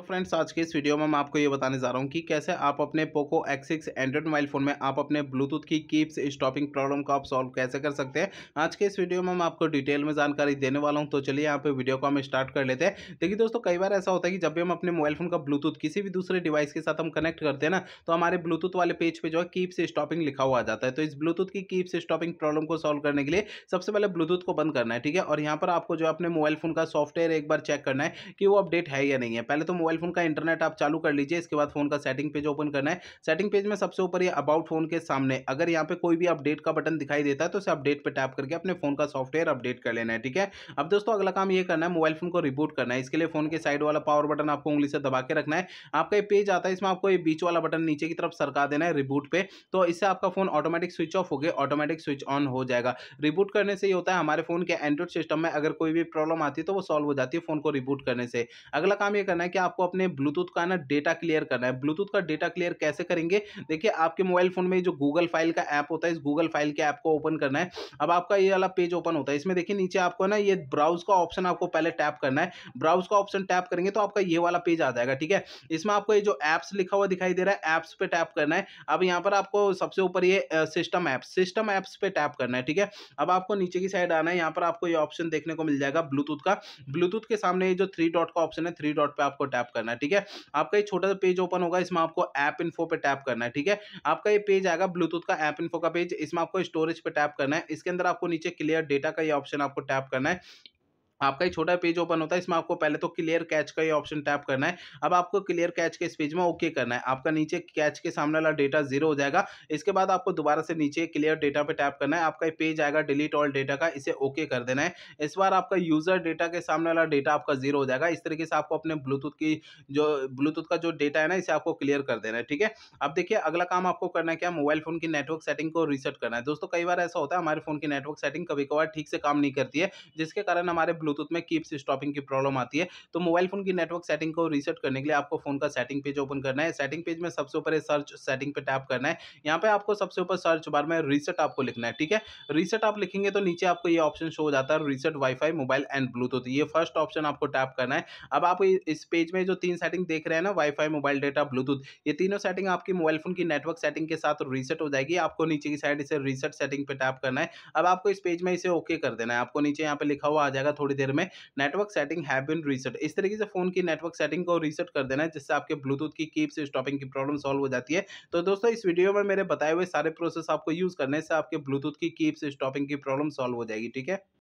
तो फ्रेंड्स आज के इस वीडियो में मैं आपको ये बताने जा रहा हूँ कि कैसे आप अपने Poco X6 Android mobile phone में आप अपने ब्लूटूथ की कीप्स स्टॉपिंग प्रॉब्लम को आप सॉल्व कैसे कर सकते हैं आज के इस वीडियो में मैं आपको डिटेल में जानकारी देने वाला हूँ तो चलिए यहाँ पे वीडियो को हम स्टार्ट कर लेते हैं देखिए दोस्तों कई बार ऐसा होता है कि जब भी हम अपने मोबाइल फ़ोन का ब्लूटूथ किसी भी दूसरे डिवाइस के साथ हम कनेक्ट करते हैं ना तो हमारे ब्लूटूथ वाले पेज पर जो है कीप्स स्टॉपिंग लिखा हुआ जाता है तो इस ब्लूटूथ की कीप्स स्टॉपिंग प्रॉब्लम को सॉल्व करने के लिए सबसे पहले ब्लूटूथ को बंद करना है ठीक है और यहाँ पर आपको जो अपने मोबाइल फ़ोन का सॉफ्टवेयर एक बार चेक करना है कि वो अपडेट है या नहीं है पहले तो मोबाइल फोन का इंटरनेट आप चालू कर लीजिए इसके बाद फोन का सेटिंग पेज ओपन करना है सेटिंग पेज में सबसे ऊपर ये अबाउट फोन के सामने अगर यहाँ पे कोई भी अपडेट का बटन दिखाई देता है तो उसे अपडेट पर टैप करके अपने फोन का सॉफ्टवेयर अपडेट कर लेना है ठीक है अब दोस्तों अगला काम यह करना है मोबाइल फोन को रिबूट करना है इसके लिए फोन के साइड वाला पावर बटन आपको उंगली से दबा के रखना है आपका ये पेज आता है इसमें आपको ये बीच वाला बटन नीचे की तरफ सरका देना है रिबूट पे तो इससे आपका फोन ऑटोमेटिक स्विच ऑफ हो गया ऑटोमेटिक स्विच ऑन हो जाएगा रिबूट करने से ये होता है हमारे फोन के एंड्रॉइड सिस्टम में अगर कोई भी प्रॉब्लम आती है तो वो सॉल्व हो जाती है फोन को रिबूट करने से अगला काम ये करना है कि आपको आपको अपने ब्लूटूथ का ना डेटा क्लियर करना है ब्लूटूथ का डेटा क्लियर कैसे करेंगे देखिए आपके मोबाइल फोन में जो गूगल फाइल का ऐप होता है इस गूगल फाइल के ऐप को ओपन करना है अब आपका ये वाला पेज ओपन होता है इसमें देखिए नीचे आपको ना ये ब्राउज का ऑप्शन आपको पहले टैप करना है ब्राउज का ऑप्शन टैप करेंगे तो आपका ये वाला पेज आ जाएगा ठीक है इसमें आपको ये जो ऐप्स लिखा हुआ दिखाई दे रहा है ऐप्स पे टैप करना है अब यहाँ पर आपको सबसे ऊपर ये सिस्टम ऐप्स सिस्टम ऐप्स पे टैप करना है ठीक है अब आपको नीचे की साइड आना है यहाँ पर आपको ये ऑप्शन देखने को मिल जाएगा ब्लूटूथ का ब्लूटूथ के सामने ये जो थ्री डॉट का ऑप्शन है थ्री डॉट पे आपको टैप करना है ठीक है आपका ये छोटा सा पेज ओपन होगा इसमें आपको ऐप इन्फो पे टैप करना है ठीक है आपका ये पेज आएगा ब्लूटूथ का ऐप इन्फो का पेज इसमें आपको स्टोरेज पे टैप करना है इसके अंदर आपको नीचे क्लियर डेटा का ये ऑप्शन आपको टैप करना है आपका एक छोटा पेज ओपन होता है इसमें आपको पहले तो क्लियर कैच का ये ऑप्शन टैप करना है अब आपको क्लियर कैच के इस पेज में ओके करना है आपका नीचे कैच के सामने वाला डेटा जीरो हो जाएगा इसके बाद आपको दोबारा से नीचे क्लियर डेटा पे टैप करना है आपका ये पेज आएगा डिलीट ऑल डेटा का इसे ओके कर देना है इस बार आपका यूजर डेटा के सामने वाला डेटा आपका जीरो हो जाएगा इस तरीके से आपको अपने ब्लूटूथ की जो ब्लूटूथ का जो डेटा है ना इसे आपको क्लियर कर देना है ठीक है अब देखिए अगला काम आपको करना है क्या मोबाइल फोन की नेटवर्क सेटिंग को रिसेट करना है दोस्तों कई बार ऐसा होता है हमारे फोन की नेटवर्क सेटिंग कभी कभार ठीक से काम नहीं करती है जिसके कारण हमारे ब्लूटूथ में कीप्स स्टॉपिंग की प्रॉब्लम आती है तो मोबाइल फोन की नेटवर्क सेटिंग को रीसेट करने के लिए आपको फोन का सेटिंग पेज ओपन करना है सेटिंग पेज में सबसे ऊपर सर्च सेटिंग पे टैप करना है यहाँ पे आपको सबसे ऊपर सर्च बार में रीसेट आपको लिखना है ठीक है रीसेट आप लिखेंगे तो नीचे आपको ये ऑप्शन शो हो जाता है reset wifi mobile and Bluetooth ये फर्स्ट ऑप्शन आपको टैप करना है अब आप इस पेज में जो तीन सेटिंग देख रहे हैं ना वाईफाई मोबाइल डेटा ब्लूटूथ ये तीनों सेटिंग आपकी मोबाइल फोन की नेटवर्क सेटिंग के साथ रीसेट हो जाएगी आपको नीचे की साइड इसे रीसेट सेटिंग पे टैप करना है अब आपको इस पेज में इसे ओके कर देना है आपको नीचे यहाँ पे लिखा हुआ आ जाएगा थोड़ी देर में network setting have been reset इस तरीके से फ़ोन की नेटवर्क सेटिंग को रीसेट कर देना है जिससे आपके ब्लूटूथ की कीप से स्टॉपिंग की प्रॉब्लम सॉल्व हो जाती है तो दोस्तों इस वीडियो में मेरे बताए हुए सारे प्रोसेस आपको यूज़ करने से आपके ब्लूटूथ की कीप से स्टॉपिंग की प्रॉब्लम सॉल्व हो जाएगी ठीक है